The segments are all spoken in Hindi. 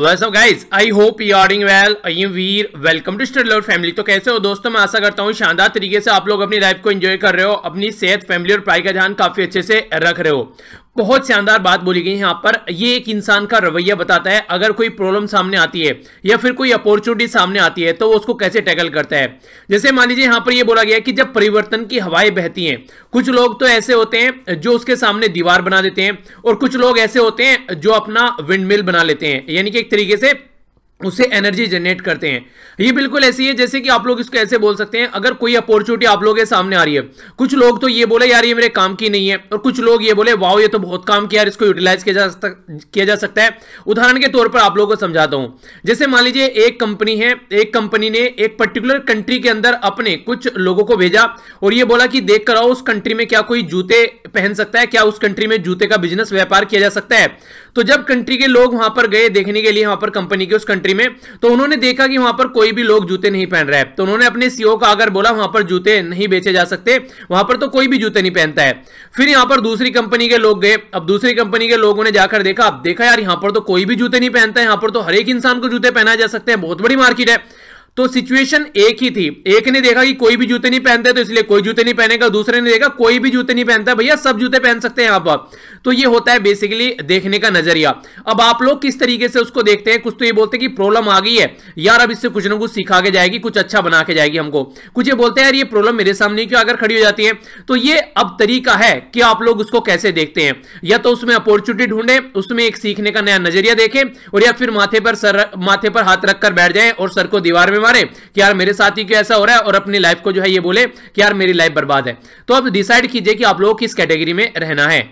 वैसअप guys I hope you are doing well I we're welcome to study lover family तो कैसे हो दोस्तों मैं आशा करता हूँ शानदार तरीके से आप लोग अपनी लाइफ को एंजॉय कर रहे हो अपनी सेहत फैमिली और पढ़ाई का ध्यान काफी अच्छे से रख रहे हो बहुत शानदार बात बोली गई यहाँ पर ये एक इंसान का रवैया बताता है अगर कोई प्रॉब्लम सामने आती है या फिर कोई अपॉर्चुनिटी सामने आती है तो वो उसको कैसे टैकल करता है जैसे मान लीजिए यहाँ पर ये बोला गया कि जब परिवर्तन की हवाएं बहती हैं कुछ लोग तो ऐसे होते हैं जो उसके सामने दीवार बना देते हैं और कुछ लोग ऐसे होते हैं जो अपना विंडमिल बना लेते हैं यानी कि एक तरीके से उसे एनर्जी जनरेट करते हैं ये बिल्कुल ऐसी है जैसे कि आप लोग इसको ऐसे बोल सकते हैं अगर कोई अपॉर्चुनिटी आप लोगों के सामने आ रही है कुछ लोग तो ये बोले यार ये मेरे काम की नहीं है और कुछ लोग ये बोले वाओ ये तो बहुत काम किया इसको यूटिलाइज किया जा सकता किया जा सकता है उदाहरण के तौर पर आप लोगों को समझाता हूं जैसे मान लीजिए एक कंपनी है एक कंपनी ने एक पर्टिकुलर कंट्री के अंदर अपने कुछ लोगों को भेजा और ये बोला कि देख कर आओ उस कंट्री में क्या कोई जूते पहन सकता है क्या उस कंट्री में जूते का बिजनेस व्यापार किया जा सकता है तो जब कंट्री के लोग वहां पर गए देखने के लिए वहां पर कंपनी के उस कंट्री फैक्ट्री में तो उन्होंने देखा कि वहां पर कोई भी लोग जूते नहीं पहन रहा है तो उन्होंने अपने सीओ का अगर बोला वहां पर जूते नहीं बेचे जा सकते वहां पर तो कोई भी जूते नहीं पहनता है फिर यहां पर दूसरी कंपनी के लोग गए अब दूसरी कंपनी के लोगों ने जाकर देखा अब देखा यार यहां पर तो कोई भी जूते नहीं पहनता है यहां पर तो हर एक इंसान को जूते पहनाए जा सकते हैं बहुत बड़ी मार्केट है तो सिचुएशन एक ही थी एक ने देखा कि कोई भी जूते नहीं पहनते तो इसलिए कोई जूते नहीं पहनेगा दूसरे ने देखा कोई भी जूते नहीं पहनता भैया सब जूते पहन सकते हैं आप तो ये होता है बेसिकली देखने का नजरिया अब आप लोग किस तरीके से उसको देखते हैं कुछ तो ये बोलते हैं कि प्रॉब्लम आ गई है यार अब इससे कुछ ना कुछ सिखा के जाएगी कुछ अच्छा बना के जाएगी हमको कुछ ये बोलते हैं यार ये प्रॉब्लम मेरे सामने क्यों अगर खड़ी हो जाती है तो ये अब तरीका है कि आप लोग उसको कैसे देखते हैं या तो उसमें अपॉर्चुनिटी ढूंढे उसमें एक सीखने का नया नजरिया देखें और या फिर माथे पर सर माथे पर हाथ रखकर बैठ जाए और सर को दीवार में मारे कि यार मेरे साथ ही क्यों ऐसा हो रहा है और अपनी लाइफ को जो है ये बोले कि यार मेरी लाइफ बर्बाद है तो अब डिसाइड कीजिए कि आप लोग किस कैटेगरी में रहना है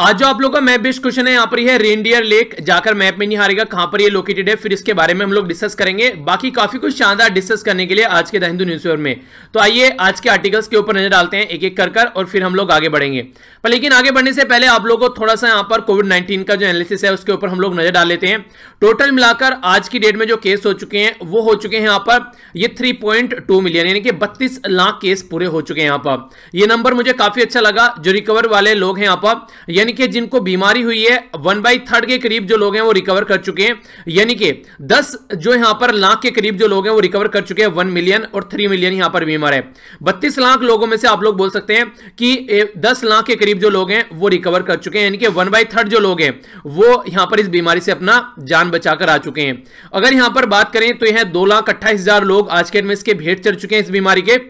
आज जो आप लोग का मैप बेस्ट क्वेश्चन है यहाँ पर है रेनडियर लेक जाकर मैप में नहीं हारेगा कहां पर ये लोकेटेड है फिर इसके बारे में हम लोग डिस्कस करेंगे बाकी काफी कुछ शानदार डिस्कस करने के लिए आज के द हिंदू न्यूज में तो आइए आज के आर्टिकल्स के ऊपर नजर डालते हैं एक एक कर कर और फिर हम लोग आगे बढ़ेंगे पर लेकिन आगे बढ़ने से पहले आप लोग को थोड़ा सा यहाँ पर कोविड नाइन्टीन का जो एनालिसिस है उसके ऊपर हम लोग नजर डाल लेते हैं टोटल मिलाकर आज की डेट में जो केस हो चुके हैं वो हो चुके हैं यहाँ पर ये थ्री मिलियन यानी कि बत्तीस लाख केस पूरे हो चुके हैं यहाँ पर यह नंबर मुझे काफी अच्छा लगा जो रिकवर वाले लोग हैं यहाँ पर यानी कि जिनको बीमारी हुई है वन बाई थर्ड के करीब जो लोग हैं वो रिकवर कर चुके हैं यानी कि दस जो यहां पर लाख के करीब जो लोग हैं वो रिकवर कर चुके हैं वन मिलियन और थ्री मिलियन यहां पर बीमार है बत्तीस लाख लोगों में से आप लोग बोल सकते हैं कि दस लाख के करीब जो लोग हैं वो रिकवर कर चुके हैं यानी कि वन बाई थर्ड जो लोग हैं वो यहां पर इस बीमारी से अपना जान बचाकर आ चुके हैं अगर यहां पर बात करें तो यह दो लाख अट्ठाईस हजार लोग आज के दिन में इसके भेंट चढ़ चुके हैं इस बीमारी के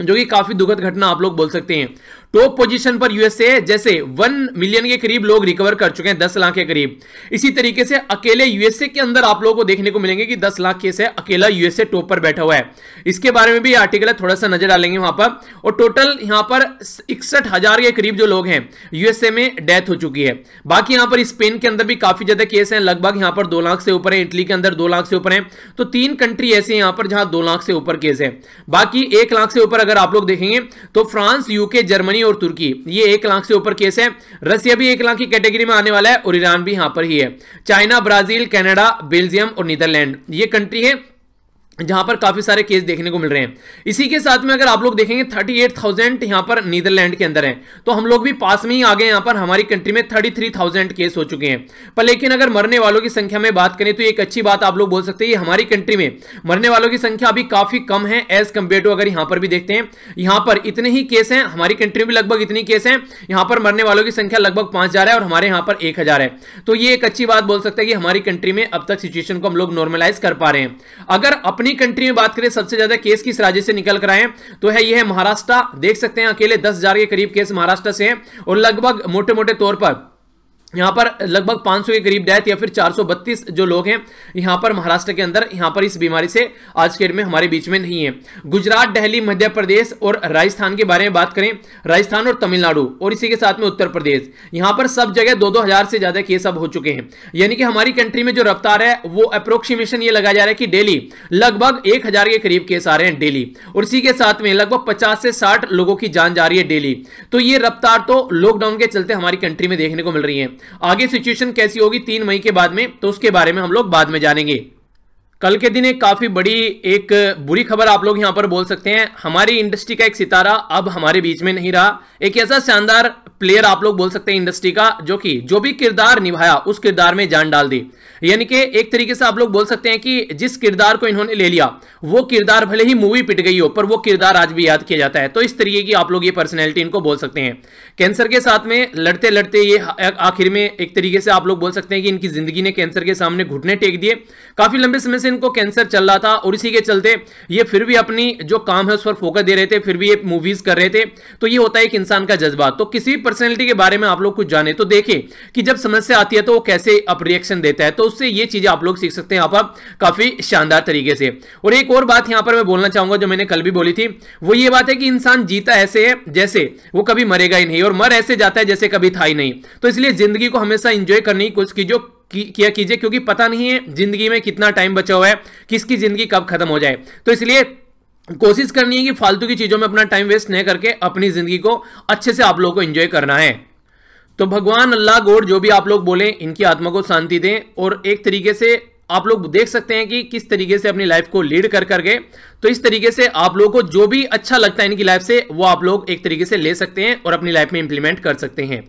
जो कि काफी दुखद घटना आप लोग बोल सकते हैं टॉप पोजीशन पर यूएसए जैसे वन मिलियन के करीब लोग रिकवर कर चुके हैं दस लाख के करीब इसी तरीके से अकेले यूएसए के अंदर आप लोगों को देखने को मिलेंगे कि दस लाख केस है अकेला यूएसए टॉप पर बैठा हुआ है इसके बारे में भी आर्टिकल है थोड़ा सा नजर डालेंगे वहां पर और टोटल यहां पर इकसठ हजार के करीब जो लोग हैं यूएसए में डेथ हो चुकी है बाकी यहां पर स्पेन के अंदर भी काफी ज्यादा केस है लगभग यहां पर दो लाख से ऊपर है इटली के अंदर दो लाख से ऊपर है तो तीन कंट्री ऐसे यहां पर जहां दो लाख से ऊपर केस है बाकी एक लाख से ऊपर अगर आप लोग देखेंगे तो फ्रांस यूके जर्मनी जर्मनी और तुर्की ये एक लाख से ऊपर केस है रसिया भी एक लाख की कैटेगरी में आने वाला है और ईरान भी यहां पर ही है चाइना ब्राजील कनाडा बेल्जियम और नीदरलैंड ये कंट्री है जहां पर काफी सारे केस देखने को मिल रहे हैं इसी के साथ में अगर आप लोग देखेंगे 38,000 यहां पर नीदरलैंड के अंदर है तो हम लोग भी पास में ही आ गए यहां पर हमारी कंट्री में 33,000 केस हो चुके हैं पर लेकिन अगर मरने वालों की संख्या में बात करें तो एक अच्छी बात आप लोग बोल सकते हैं हमारी कंट्री में मरने वालों की संख्या अभी काफी कम है एज कंपेयर टू अगर यहां पर भी देखते हैं यहां पर इतने ही केस है हमारी कंट्री में लगभग इतनी केस है यहां पर मरने वालों की संख्या लगभग पांच है और हमारे यहां पर एक है तो ये एक अच्छी बात बोल सकते हैं कि हमारी कंट्री में अब तक सिचुएशन को हम लोग नॉर्मलाइज कर पा रहे हैं अगर अपनी अपनी कंट्री में बात करें सबसे ज्यादा केस किस राज्य से निकल कर आए तो है यह है महाराष्ट्र देख सकते हैं अकेले दस के करीब केस महाराष्ट्र से है और लगभग मोटे मोटे तौर पर यहाँ पर लगभग 500 के करीब डेथ या फिर 432 जो लोग हैं यहाँ पर महाराष्ट्र के अंदर यहाँ पर इस बीमारी से आज के डेट में हमारे बीच में नहीं है गुजरात दिल्ली मध्य प्रदेश और राजस्थान के बारे में बात करें राजस्थान और तमिलनाडु और इसी के साथ में उत्तर प्रदेश यहाँ पर सब जगह दो दो हजार से ज्यादा केस अब हो चुके हैं यानी कि हमारी कंट्री में जो रफ्तार है वो अप्रोक्सीमेशन ये लगाया जा रहा है कि डेली लगभग एक के करीब केस आ रहे हैं डेली और इसी के साथ में लगभग पचास से साठ लोगों की जान जा रही है डेली तो ये रफ्तार तो लॉकडाउन के चलते हमारी कंट्री में देखने को मिल रही है आगे सिचुएशन कैसी होगी तीन मई के बाद में तो उसके बारे में हम लोग बाद में जानेंगे कल के दिन एक काफ़ी बड़ी एक बुरी खबर आप लोग यहां पर बोल सकते हैं हमारी इंडस्ट्री का एक सितारा अब हमारे बीच में नहीं रहा एक ऐसा शानदार प्लेयर आप लोग बोल सकते हैं इंडस्ट्री का जो कि जो भी किरदार निभाया उस किरदार में जान डाल दी यानी कि एक तरीके से आप लोग बोल सकते हैं कि जिस किरदार को इन्होंने ले लिया वो किरदार भले ही मूवी पिट गई हो पर वो किरदार आज भी याद किया जाता है तो इस तरीके की आप लोग ये पर्सनैलिटी इनको बोल सकते हैं कैंसर के साथ में लड़ते लड़ते ये आखिर में एक तरीके से आप लोग बोल सकते हैं कि इनकी जिंदगी ने कैंसर के सामने घुटने टेक दिए काफी लंबे समय से इनको कैंसर चल रहा था और इसी के चलते ये फिर भी अपनी जो काम है उस पर फोकस दे रहे थे फिर भी ये मूवीज कर रहे थे तो ये होता है एक इंसान का जज्बा तो किसी पर्सनैलिटी के बारे में आप लोग कुछ जाने तो देखें कि जब समस्या आती है तो वो कैसे अप रिएक्शन देता है तो उससे ये चीजें आप लोग सीख सकते हैं आप काफी शानदार तरीके से और एक और बात यहां पर मैं बोलना चाहूंगा जो मैंने कल भी बोली थी वो ये बात है कि इंसान जीता ऐसे है जैसे वो कभी मरेगा ही नहीं और मर ऐसे जाता है जैसे कभी था ही नहीं तो इसलिए जिंदगी को हमेशा इंजॉय करने की कोशिश कीजिए की, किया कीजिए क्योंकि पता नहीं है जिंदगी में कितना टाइम बचा हुआ है किसकी जिंदगी कब खत्म हो जाए तो इसलिए कोशिश करनी है कि फालतू की चीज़ों में अपना टाइम वेस्ट नहीं करके अपनी ज़िंदगी को अच्छे से आप लोगों को एंजॉय करना है तो भगवान अल्लाह गोड जो भी आप लोग बोले इनकी आत्मा को शांति दें और एक तरीके से आप लोग देख सकते हैं कि किस तरीके से अपनी लाइफ को लीड कर करके तो इस तरीके से आप लोगों को जो भी अच्छा लगता है इनकी लाइफ से वो आप लोग एक तरीके से ले सकते हैं और अपनी लाइफ में इंप्लीमेंट कर सकते हैं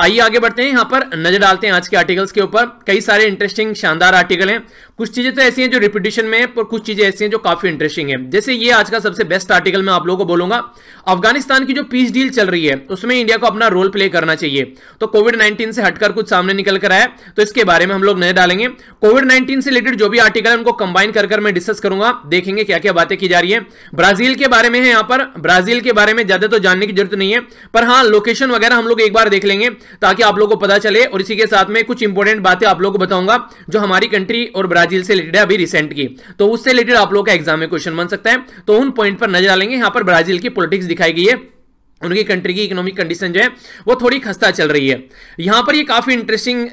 आइए आगे बढ़ते हैं यहाँ पर नजर डालते हैं आज के आर्टिकल्स के ऊपर कई सारे इंटरेस्टिंग शानदार आर्टिकल हैं कुछ चीजें तो ऐसी हैं जो रिपीटेशन में है पर कुछ चीजें ऐसी हैं जो काफी इंटरेस्टिंग है जैसे ये आज का सबसे बेस्ट आर्टिकल मैं आप लोगों को बोलूंगा अफगानिस्तान की जो पीस डील चल रही है उसमें इंडिया को अपना रोल प्ले करना चाहिए तो कोविड नाइन्टीन से हटकर कुछ सामने निकल कर आया तो इसके बारे में हम लोग नजर डालेंगे कोविड नाइन्टीन से रिलेटेड जो भी आर्टिकल है उनको कंबाइन कर मैं डिस्कस करूंगा देखेंगे क्या क्या बातें की जा रही है ब्राजील के बारे में है यहाँ पर ब्राजील के बारे में ज्यादा तो जानने की जरूरत नहीं है पर हाँ लोकेशन वगैरह हम लोग एक बार देख लेंगे ताकि आप लोगों को पता चले और इसी के साथ में कुछ इंपॉर्टेंट बातें आप लोगों को बताऊंगा जो हमारी कंट्री और ब्राजील से रिलेटेड अभी रिसेंट की तो उससे रिलेटेड आप लोग का एग्जाम में क्वेश्चन बन सकता है तो उन पॉइंट पर नजर डालेंगे यहां पर ब्राजील की पॉलिटिक्स दिखाई गई है उनकी कंट्री की इकोनॉमिक कंडीशन जो है वो थोड़ी खस्ता चल रही है यहां पर ये काफ़ी इंटरेस्टिंग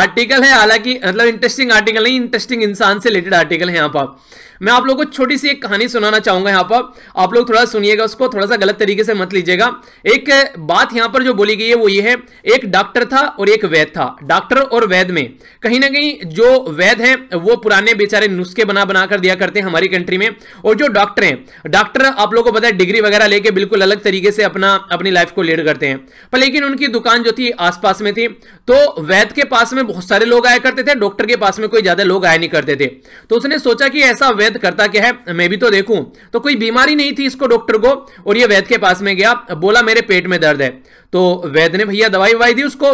आर्टिकल है हालांकि मतलब इंटरेस्टिंग आर्टिकल नहीं इंटरेस्टिंग इंसान से रिलेटेड आर्टिकल है यहां पर मैं आप लोगों को छोटी सी एक कहानी सुनाना चाहूंगा यहाँ पर आप लोग थोड़ा सुनिएगा उसको थोड़ा सा गलत तरीके से मत लीजिएगा एक बात यहाँ पर जो बोली गई है वो ये है एक डॉक्टर था और एक वैद था डॉक्टर और वैद में कहीं ना कहीं जो वैद है वो पुराने बेचारे नुस्खे बना बना कर दिया करते हैं हमारी कंट्री में और जो डॉक्टर हैं डॉक्टर आप लोगों को पता है डिग्री वगैरह लेके बिल्कुल अलग तरीके से अपना अपनी लाइफ को लीड करते हैं पर लेकिन उनकी दुकान जो थी आसपास में थी तो वैद के पास में बहुत सारे लोग आया करते थे डॉक्टर के पास में कोई ज्यादा लोग आया नहीं करते थे तो उसने सोचा कि ऐसा वैद वैद्य करता क्या है मैं भी तो देखूं तो कोई बीमारी नहीं थी इसको डॉक्टर को और ये वैद के पास में गया बोला मेरे पेट में दर्द है तो वैद ने भैया दवाई ववाई दी उसको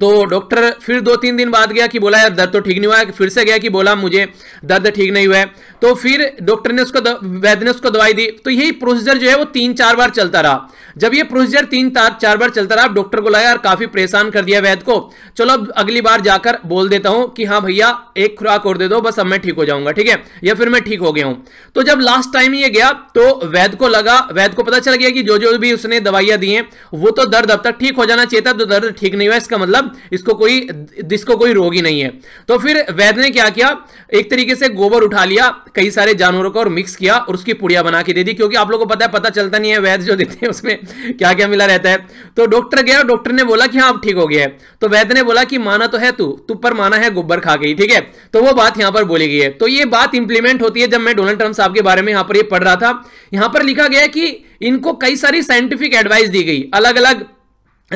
तो डॉक्टर फिर दो तीन दिन बाद गया कि बोला यार दर्द तो ठीक नहीं हुआ फिर से गया कि बोला मुझे दर्द ठीक नहीं हुआ है तो फिर डॉक्टर ने उसको वैद्य ने उसको दवाई दी तो यही प्रोसीजर जो है वो तीन चार बार चलता रहा जब ये प्रोसीजर तीन चार बार चलता रहा डॉक्टर को लाया यार काफ़ी परेशान कर दिया वैद्य को चलो अब अगली बार जाकर बोल देता हूं कि हाँ भैया एक खुराक और दे दो बस अब मैं ठीक हो जाऊंगा ठीक है या फिर मैं ठीक हो गया हूँ तो जब लास्ट टाइम ये गया तो वैद्य को लगा वैद्य को पता चल गया कि जो जो भी उसने दवाइयां दी हैं वो तो दर्द अब तक ठीक हो जाना चाहिए था तो दर्द ठीक नहीं हुआ इसका मतलब मतलब इसको कोई इसको कोई रोग ही नहीं है तो फिर वैद्य ने क्या किया एक तरीके से गोबर उठा लिया कई सारे जानवरों का और मिक्स किया और उसकी पुड़िया बना के दे दी क्योंकि आप लोगों को पता है पता चलता नहीं है वैद्य जो देते हैं उसमें क्या क्या मिला रहता है तो डॉक्टर गया डॉक्टर ने बोला कि हाँ अब ठीक हो गया है तो वैद्य ने बोला कि माना तो है तू तू पर माना है गोबर खा गई ठीक है तो वो बात यहां पर बोली गई है तो ये बात इंप्लीमेंट होती है जब मैं डोनाल्ड ट्रंप साहब के बारे में यहां पर ये पढ़ रहा था यहां पर लिखा गया कि इनको कई सारी साइंटिफिक एडवाइस दी गई अलग अलग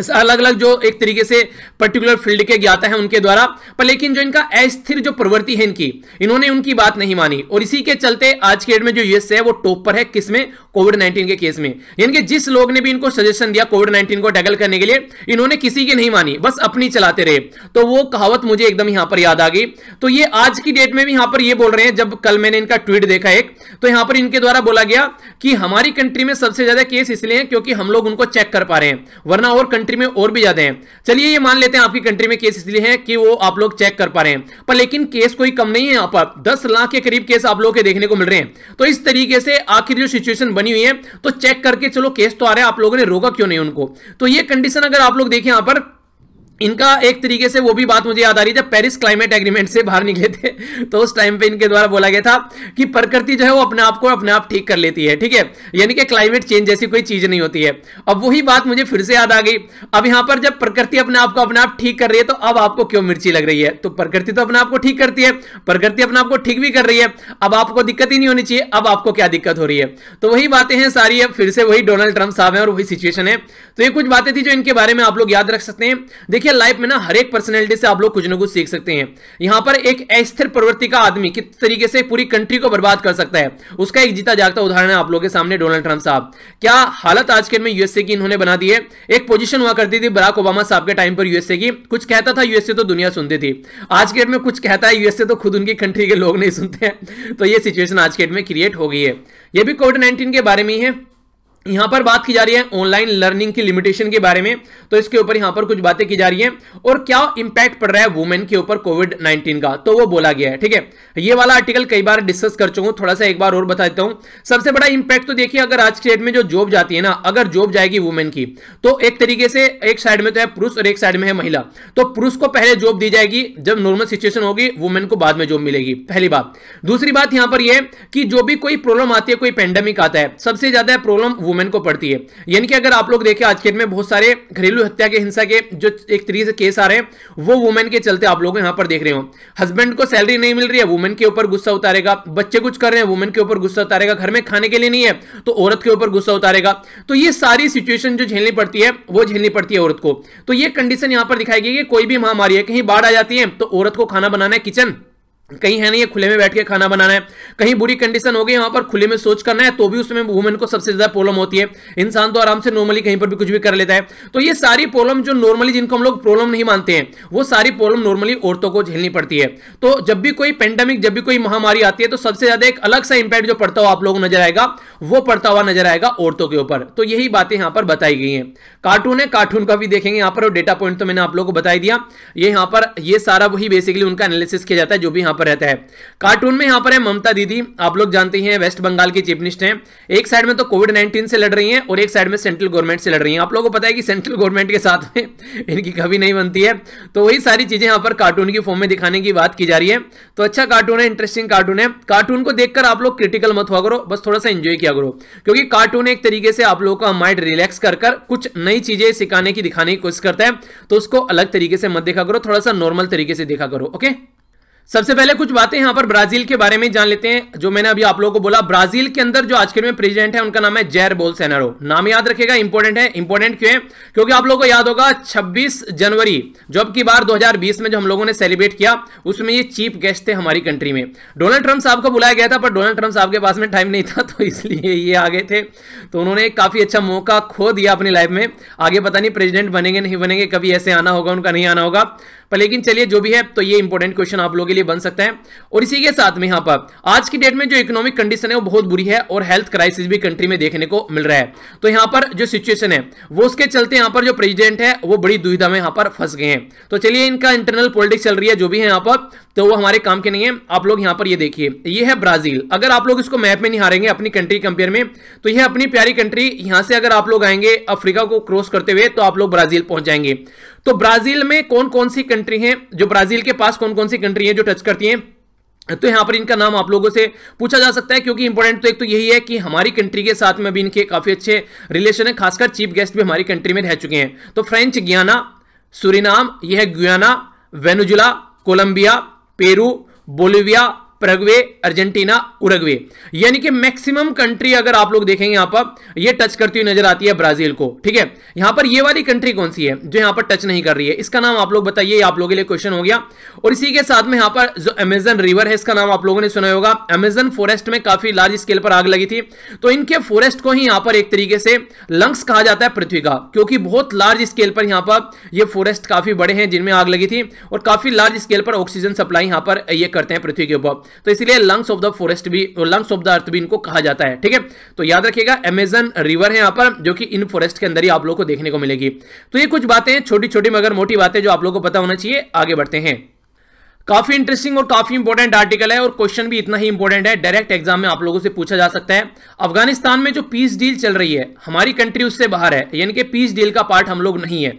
अलग अलग जो एक तरीके से पर्टिकुलर फील्ड के ज्ञाता है उनके द्वारा पर लेकिन जो इनका अस्थिर जो प्रवृत्ति है इनकी इन्होंने उनकी बात नहीं मानी और इसी के चलते आज के डेट में जो यूएस है वो टॉप पर है किसमें कोविड नाइन्टीन के केस में यानी कि जिस लोग ने भी इनको सजेशन दिया कोविड नाइन्टीन को टैकल करने के लिए इन्होंने किसी की नहीं मानी बस अपनी चलाते रहे तो वो कहावत मुझे एकदम यहां पर याद आ गई तो ये आज की डेट में भी यहां पर ये बोल रहे हैं जब कल मैंने इनका ट्वीट देखा एक तो यहां पर इनके द्वारा बोला गया कि हमारी कंट्री में सबसे ज्यादा केस इसलिए क्योंकि हम लोग उनको चेक कर पा रहे हैं वरना और कंट्री कंट्री में और भी ज्यादा हैं चलिए ये मान लेते हैं आपकी कंट्री में केस इसलिए है कि वो आप लोग चेक कर पा रहे हैं पर लेकिन केस कोई कम नहीं है यहाँ पर दस लाख के करीब केस आप लोग के देखने को मिल रहे हैं तो इस तरीके से आखिर जो सिचुएशन बनी हुई है तो चेक करके चलो केस तो आ रहे हैं आप लोगों ने रोका क्यों नहीं उनको तो ये कंडीशन अगर आप लोग देखें यहां पर इनका एक तरीके से वो भी बात मुझे याद आ रही है जब पेरिस क्लाइमेट एग्रीमेंट से बाहर निकले थे तो उस टाइम पे इनके द्वारा बोला गया था कि प्रकृति जो है वो अपने आप को अपने आप ठीक कर लेती है ठीक है यानी कि क्लाइमेट चेंज जैसी कोई चीज नहीं होती है अब वही बात मुझे फिर से याद आ गई अब यहां पर जब प्रकृति अपने आप को अपने आप ठीक कर रही है तो अब आपको क्यों मिर्ची लग रही है तो प्रकृति तो अपने आपको ठीक करती है प्रकृति अपने आपको ठीक भी कर रही है अब आपको दिक्कत ही नहीं होनी चाहिए अब आपको क्या दिक्कत हो रही है तो वही बातें हैं सारी फिर से वही डोनाल्ड ट्रंप साहब है और वही सिचुएशन है तो ये कुछ बातें थी जो इनके बारे में आप लोग याद रख सकते हैं देखिए देखिए लाइफ में ना हर एक पर्सनैलिटी से आप लोग कुछ ना कुछ सीख सकते हैं यहाँ पर एक अस्थिर प्रवृत्ति का आदमी किस तरीके से पूरी कंट्री को बर्बाद कर सकता है उसका एक जीता जागता उदाहरण है आप लोगों के सामने डोनाल्ड ट्रंप साहब क्या हालत आज के में यूएसए की इन्होंने बना दी है एक पोजिशन हुआ करती थी बराक ओबामा साहब के टाइम पर यूएसए की कुछ कहता था यूएसए तो दुनिया सुनती थी आज के डेट में कुछ कहता है यूएसए तो खुद उनकी कंट्री के लोग नहीं सुनते हैं तो ये सिचुएशन आज के डेट में क्रिएट हो गई है ये भी कोविड नाइन्टीन के बारे में ही है यहां पर बात की जा रही है ऑनलाइन लर्निंग की लिमिटेशन के बारे में तो इसके ऊपर यहां पर कुछ बातें की जा रही हैं और क्या इंपैक्ट पड़ रहा है वुमेन के ऊपर कोविड 19 का तो वो बोला गया है ठीक है ये वाला आर्टिकल कई बार डिस्कस कर चुका हूं थोड़ा सा एक बार और बता देता हूं सबसे बड़ा इंपैक्ट तो देखिए अगर आज के डेट में जो जॉब जाती है ना अगर जॉब जाएगी वुमेन की तो एक तरीके से एक साइड में तो है पुरुष और एक साइड में है महिला तो पुरुष को पहले जॉब दी जाएगी जब नॉर्मल सिचुएशन होगी वुमेन को बाद में जॉब मिलेगी पहली बात दूसरी बात यहां पर यह कि जो भी कोई प्रॉब्लम आती है कोई पेंडेमिक आता है सबसे ज्यादा प्रॉब्लम वुमेन को पड़ती है यानी कि अगर आप लोग देखें आज के में बहुत सारे घरेलू हत्या के हिंसा के जो एक तरीके केस आ रहे हैं वो वुमेन के चलते आप लोग यहाँ पर देख रहे हो हस्बैंड को सैलरी नहीं मिल रही है वुमेन के ऊपर गुस्सा उतारेगा बच्चे कुछ कर रहे हैं वुमेन के ऊपर गुस्सा उतारेगा घर में खाने के लिए नहीं है तो औरत के ऊपर गुस्सा उतारेगा तो ये सारी सिचुएशन जो झेलनी पड़ती है वो झेलनी पड़ती है औरत को तो ये कंडीशन यहां पर दिखाई गई कि कोई भी महामारी है कहीं बाढ़ आ जाती है तो औरत को खाना बनाना है किचन कहीं है नहीं है खुले में बैठ के खाना बनाना है कहीं बुरी कंडीशन हो गई वहां पर खुले में सोच करना है तो भी उसमें वुमेन को सबसे ज्यादा प्रॉब्लम होती है इंसान तो आराम से नॉर्मली कहीं पर भी कुछ भी कर लेता है तो ये सारी प्रॉब्लम जो नॉर्मली जिनको हम लोग प्रॉब्लम नहीं मानते हैं वो सारी प्रॉब्लम नॉर्मली औरतों को झेलनी पड़ती है तो जब भी कोई पेंडेमिक जब भी कोई महामारी आती है तो सबसे ज्यादा एक अलग सा इंपैक्ट जो पड़ता हुआ आप लोगों को नजर आएगा वो पड़ता हुआ नजर आएगा औरतों के ऊपर तो यही बातें यहां पर बताई गई है कार्टून है कार्टून का भी देखेंगे यहां पर डेटा पॉइंट तो मैंने आप लोगों को बताई दिया ये यहां पर ये सारा वही बेसिकली उनका एनालिसिस किया जाता है जो भी यहां पर रहता है कार्टून में यहाँ पर है ममता दीदी आप लोग जानते हैं वेस्ट बंगाल की चीफ मिनिस्टर हैं एक साइड में तो कोविड नाइन्टीन से लड़ रही हैं और एक साइड में सेंट्रल गवर्नमेंट से लड़ रही हैं आप लोगों को पता है कि सेंट्रल गवर्नमेंट के साथ में इनकी कभी नहीं बनती है तो वही सारी चीज़ें यहाँ पर कार्टून की फॉर्म में दिखाने की बात की जा रही है तो अच्छा कार्टून है इंटरेस्टिंग कार्टून है कार्टून को देखकर आप लोग क्रिटिकल मत हुआ करो बस थोड़ा सा एंजॉय किया करो क्योंकि कार्टून एक तरीके से आप लोगों का माइंड रिलैक्स कर कर कुछ नई चीज़ें सिखाने की दिखाने की कोशिश करता है तो उसको अलग तरीके से मत देखा करो थोड़ा सा नॉर्मल तरीके से देखा करो ओके okay? सबसे पहले कुछ बातें यहां पर ब्राजील के बारे में जान लेते हैं जो मैंने अभी आप लोगों को बोला ब्राजील के अंदर जो आजकल में प्रेसिडेंट है उनका नाम है जैर बोलसेनारो नाम याद रखेगा इंपॉर्टेंट है इंपॉर्टेंट क्यों है क्योंकि आप लोगों को याद होगा 26 जनवरी जो अब की बार 2020 में जो हम लोगों ने सेलिब्रेट किया उसमें ये चीफ गेस्ट थे हमारी कंट्री में डोनाल्ड ट्रंप साहब को बुलाया गया था पर डोनाल्ड ट्रंप साहब के पास में टाइम नहीं था तो इसलिए ये आ गए थे तो उन्होंने काफ़ी अच्छा मौका खो दिया अपनी लाइफ में आगे पता नहीं प्रेजिडेंट बनेंगे नहीं बनेंगे कभी ऐसे आना होगा उनका नहीं आना होगा पर लेकिन चलिए जो भी है तो ये इंपॉर्टेंट क्वेश्चन आप लोगों के लिए बन सकता है और इसी के साथ में यहां पर आज की डेट में जो इकोनॉमिक कंडीशन है वो बहुत बुरी है और हेल्थ क्राइसिस भी कंट्री में देखने को मिल रहा है तो यहाँ पर जो सिचुएशन है वो उसके चलते यहां पर जो प्रेजिडेंट है वो बड़ी दुविधा में यहां पर फंस गए हैं तो चलिए इनका इंटरनल पॉलिटिक्स चल रही है जो भी है यहाँ पर तो वो हमारे काम के नहीं है आप लोग यहां पर ये देखिए ये है ब्राजील अगर आप लोग इसको मैप में निहारेंगे अपनी कंट्री कंपेयर में तो यह अपनी प्यारी कंट्री यहां से अगर आप लोग आएंगे अफ्रीका को क्रॉस करते हुए तो आप लोग ब्राजील पहुंच जाएंगे तो ब्राजील में कौन कौन सी कंट्री हैं जो ब्राजील के पास कौन कौन सी कंट्री हैं जो टच करती हैं तो यहां पर इनका नाम आप लोगों से पूछा जा सकता है क्योंकि इंपॉर्टेंट तो एक तो यही है कि हमारी कंट्री के साथ में भी इनके काफ़ी अच्छे रिलेशन है खासकर चीफ गेस्ट भी हमारी कंट्री में रह चुके हैं तो फ्रेंच गियाना सुरिनाम यह Guyana Venezuela Colombia Peru Bolivia Paraguay Argentina Uruguay यानी कि मैक्सिमम कंट्री अगर आप लोग देखेंगे यहां पर ये टच करती हुई नजर आती है ब्राजील को ठीक है यहां पर ये वाली कंट्री कौन सी है जो यहां पर टच नहीं कर रही है इसका नाम आप लोग बताइए आप लोगों के लिए क्वेश्चन हो गया और इसी के साथ में यहां पर जो अमेजन रिवर है इसका नाम आप लोगों ने सुना होगा अमेजन फॉरेस्ट में काफी लार्ज स्केल पर आग लगी थी तो इनके फॉरेस्ट को ही यहां पर एक तरीके से लंग्स कहा जाता है पृथ्वी का क्योंकि बहुत लार्ज स्केल पर यहां पर यह फॉरेस्ट काफी बड़े हैं जिनमें आग लगी थी और काफी लार्ज स्केल पर ऑक्सीजन सप्लाई यहां पर ये करते हैं पृथ्वी के ऊपर तो इसलिए लंग्स ऑफ द फॉरेस्ट भी लंग्स ऑफ द अर्थ भी इनको कहा जाता है ठीक है तो याद रखिएगा अमेजन रिवर है यहां पर जो कि इन फॉरेस्ट के अंदर ही आप लोग को देखने को मिलेगी तो ये कुछ बातें छोटी छोटी मगर मोटी बातें जो आप लोग को पता होना चाहिए आगे बढ़ते हैं काफी इंटरेस्टिंग और काफी इंपॉर्टेंट आर्टिकल है और क्वेश्चन भी इतना ही इंपॉर्टेंट है डायरेक्ट एग्जाम में आप लोगों से पूछा जा सकता है अफगानिस्तान में जो पीस डील चल रही है हमारी कंट्री उससे बाहर है यानी कि पीस डील का पार्ट हम लोग नहीं है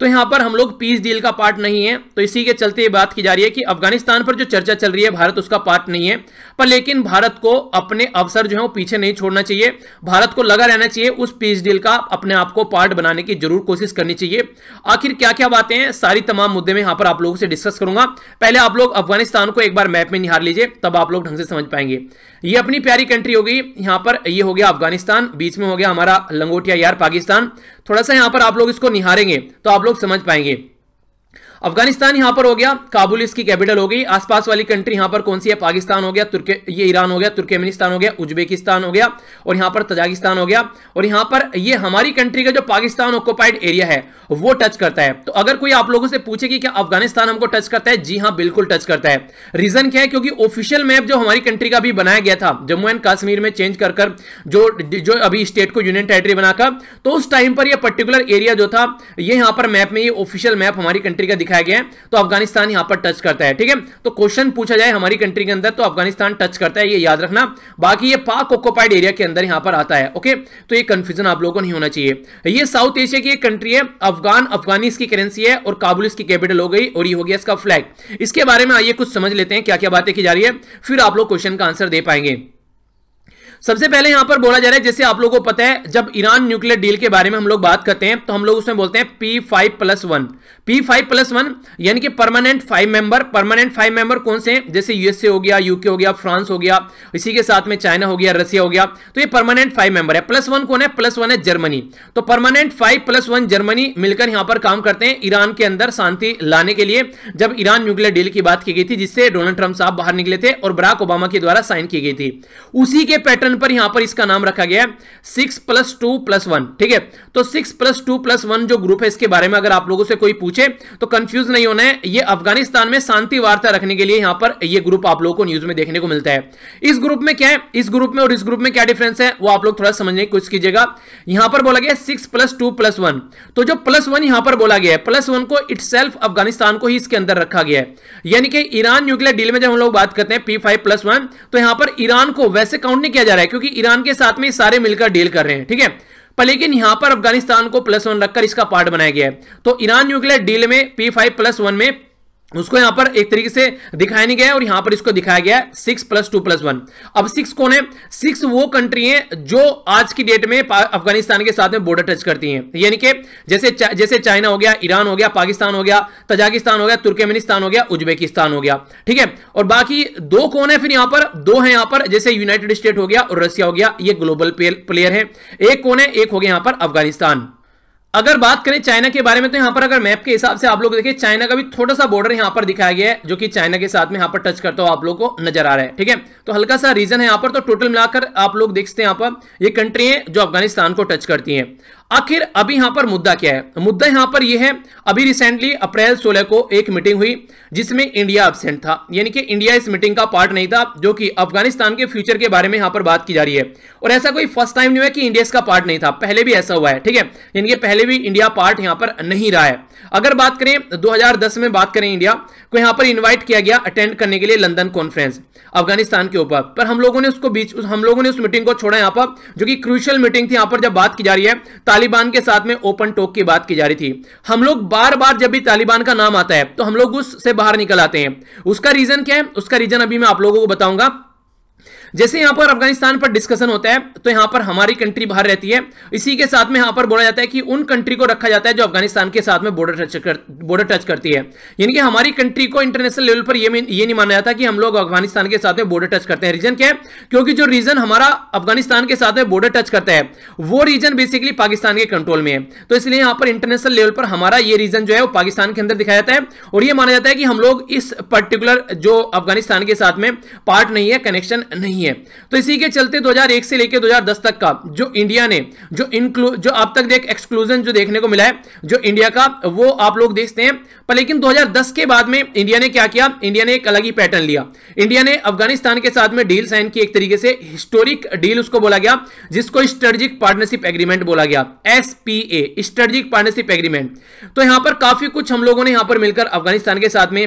तो यहाँ पर हम लोग पीस डील का पार्ट नहीं है तो इसी के चलते ये बात की जा रही है कि अफगानिस्तान पर जो चर्चा चल रही है भारत उसका पार्ट नहीं है पर लेकिन भारत को अपने अवसर जो है वो पीछे नहीं छोड़ना चाहिए भारत को लगा रहना चाहिए उस पीस डील का अपने आप को पार्ट बनाने की जरूर कोशिश करनी चाहिए आखिर क्या क्या बातें हैं सारी तमाम मुद्दे में यहाँ पर आप लोगों से डिस्कस करूंगा पहले आप लोग अफगानिस्तान को एक बार मैप में निहार लीजिए तब आप लोग ढंग से समझ पाएंगे ये अपनी प्यारी कंट्री होगी यहाँ पर ये हो गया अफगानिस्तान बीच में हो गया हमारा लंगोटिया यार पाकिस्तान थोड़ा सा यहाँ पर आप लोग इसको निहारेंगे तो आप लोग समझ पाएंगे अफगानिस्तान यहां पर हो गया काबुल इसकी कैपिटल हो गई आसपास वाली कंट्री यहां पर कौन सी है पाकिस्तान हो गया तुर्के ये ईरान हो गया तुर्कमेनिस्तान हो गया उज्बेकिस्तान हो गया और यहां पर तजाकिस्तान हो गया और यहां पर ये हमारी कंट्री का जो पाकिस्तान ऑक्युपाइड एरिया है वो टच करता है तो अगर कोई आप लोगों से पूछे कि क्या अफगानिस्तान हमको टच करता है जी हाँ बिल्कुल टच करता है रीजन क्या है क्योंकि ऑफिशियल मैप जो हमारी कंट्री का भी बनाया गया था जम्मू एंड कश्मीर में चेंज कर कर जो जो अभी स्टेट को यूनियन टेरिटरी बनाकर तो उस टाइम पर यह पर्टिकुलर एरिया जो था ये यहां पर मैप में ये ऑफिशियल मैप हमारी कंट्री का दिखाया दिखाया गया है तो अफगानिस्तान यहां पर टच करता है ठीक है तो क्वेश्चन पूछा जाए हमारी कंट्री के अंदर तो अफगानिस्तान टच करता है ये याद रखना बाकी ये पाक ऑक्युपाइड एरिया के अंदर यहां पर आता है ओके तो ये कंफ्यूजन आप लोगों को नहीं होना चाहिए ये साउथ एशिया की एक कंट्री है अफगान अफगानी की करेंसी है और काबुल इसकी कैपिटल हो गई और ये हो गया इसका फ्लैग इसके बारे में आइए कुछ समझ लेते हैं क्या क्या बातें की जा रही है फिर आप लोग क्वेश्चन का आंसर दे पाएंगे सबसे पहले यहां पर बोला जा रहा है जैसे आप लोगों को पता है जब ईरान न्यूक्लियर डील के बारे में हम लोग बात करते हैं तो हम लोग उसमें बोलते हैं P five plus one P five plus one यानी कि permanent five member permanent five member कौन से हैं जैसे यूएसए हो गया यूके हो गया फ्रांस हो गया इसी के साथ में चाइना हो गया रसिया हो गया तो ये परमानेंट फाइव मेंबर है प्लस वन कौन है प्लस वन है जर्मनी तो permanent five plus one Germany मिलकर यहां पर काम करते हैं ईरान के अंदर शांति लाने के लिए जब ईरान न्यूक्लियर डील की बात की गई थी जिससे डोनाल्ड ट्रंप साहब बाहर निकले थे और बराक ओबामा के द्वारा साइन की गई थी उसी के पैटर्न वन पर यहां पर इसका नाम रखा गया है six plus two plus one ठीक है तो six plus two plus one जो ग्रुप है इसके बारे में अगर आप लोगों से कोई पूछे तो कंफ्यूज नहीं होना है ये अफगानिस्तान में शांति वार्ता रखने के लिए यहां पर यह ग्रुप आप लोगों को न्यूज में देखने को मिलता है इस ग्रुप में क्या है इस ग्रुप में और इस ग्रुप में क्या डिफरेंस है वो आप लोग थोड़ा समझने की कोशिश कीजिएगा यहां पर बोला गया six plus two plus one तो जो प्लस वन यहां पर बोला गया है प्लस वन को इट अफगानिस्तान को ही इसके अंदर रखा गया है यानी कि ईरान न्यूक्लियर डील में जब हम लोग बात करते हैं पी फाइव प्लस वन तो यहां पर ईरान को वैसे काउंट नहीं किया जा कर रहा है क्योंकि ईरान के साथ में सारे मिलकर डील कर रहे हैं ठीक है पर लेकिन यहां पर अफगानिस्तान को प्लस वन रखकर इसका पार्ट बनाया गया है तो ईरान न्यूक्लियर डील में पी फाइव प्लस वन में उसको यहां पर एक तरीके से दिखाया नहीं गया और यहां पर इसको दिखाया गया है six plus two plus one अब सिक्स कौन है सिक्स वो कंट्री है जो आज की डेट में अफगानिस्तान के साथ में बॉर्डर टच करती हैं यानी कि जैसे चा, जैसे चाइना हो गया ईरान हो गया पाकिस्तान हो गया तजाकिस्तान हो गया तुर्कमेनिस्तान हो गया उज्बेकिस्तान हो गया ठीक है और बाकी दो कौन है फिर यहां पर दो है यहां पर जैसे यूनाइटेड स्टेट हो गया और रशिया हो गया ये ग्लोबल प्लेयर है एक कौन है एक हो गया यहां पर अफगानिस्तान अगर बात करें चाइना के बारे में तो यहां पर अगर मैप के हिसाब से आप लोग देखिए चाइना का भी थोड़ा सा बॉर्डर यहां पर दिखाया गया है जो कि चाइना के साथ में यहां पर टच करता हुआ आप लोग को नजर आ रहा है ठीक है तो हल्का सा रीजन है यहां पर तो टोटल मिलाकर आप लोग देखते हैं यहां पर ये कंट्री है जो अफगानिस्तान को टच करती है आखिर अभी यहां पर मुद्दा क्या है मुद्दा यहां पर यह है अभी रिसेंटली अप्रैल 16 को एक मीटिंग हुई जिसमें इंडिया एबसेंट था यानी कि इंडिया इस मीटिंग का पार्ट नहीं था जो कि अफगानिस्तान के फ्यूचर के बारे में यहां पर बात की जा रही है और ऐसा कोई फर्स्ट टाइम नहीं है कि इंडिया इसका पार्ट नहीं था पहले भी ऐसा हुआ है ठीक है यानी कि पहले भी इंडिया पार्ट यहां पर नहीं रहा है अगर बात करें दो में बात करें इंडिया को यहां पर इन्वाइट किया गया अटेंड करने के लिए लंदन कॉन्फ्रेंस अफगानिस्तान के ऊपर पर हम लोगों ने उसको बीच हम लोगों ने उस मीटिंग को छोड़ा यहां पर जो कि क्रूशियल मीटिंग थी यहां पर जब बात की जा रही है तालिबान के साथ में ओपन टॉक की बात की जा रही थी हम लोग बार बार जब भी तालिबान का नाम आता है तो हम लोग उससे बाहर निकल आते हैं उसका रीजन क्या है उसका रीजन अभी मैं आप लोगों को बताऊंगा जैसे यहाँ पर अफगानिस्तान पर डिस्कशन होता है तो यहाँ पर हमारी कंट्री बाहर रहती है इसी के साथ में यहां पर बोला जाता है कि उन कंट्री को रखा जाता है जो अफगानिस्तान के साथ में बॉर्डर टच कर बॉर्डर टच करती है यानी कि हमारी कंट्री को इंटरनेशनल लेवल पर ये, ये नहीं माना जाता कि हम लोग अफगानिस्तान के साथ में बॉर्डर टच करते हैं रीजन क्या है क्योंकि जो रीजन हमारा अफगानिस्तान के साथ में बॉर्डर टच करता है वो रीजन बेसिकली पाकिस्तान के कंट्रोल में है तो इसलिए यहाँ पर इंटरनेशनल लेवल पर हमारा ये रीजन जो है वो पाकिस्तान के अंदर दिखाया जाता है और ये माना जाता है कि हम लोग इस पर्टिकुलर जो अफगानिस्तान के साथ में पार्ट नहीं है कनेक्शन नहीं है है तो इसी के चलते 2001 से लेकर 2010 तक का जो इंडिया ने जो इंक्लू जो अब तक देख एक्सक्लूजन जो देखने को मिला है जो इंडिया का वो आप लोग देखते हैं पर लेकिन 2010 के बाद में इंडिया ने क्या किया इंडिया ने एक अलग ही पैटर्न लिया इंडिया ने अफगानिस्तान के साथ में डील साइन की एक तरीके से हिस्टोरिक डील उसको बोला गया जिसको स्ट्रेटेजिक पार्टनरशिप एग्रीमेंट बोला गया एस स्ट्रेटजिक पार्टनरशिप एग्रीमेंट तो यहां पर काफी कुछ हम लोगों ने यहां पर मिलकर अफगानिस्तान के साथ में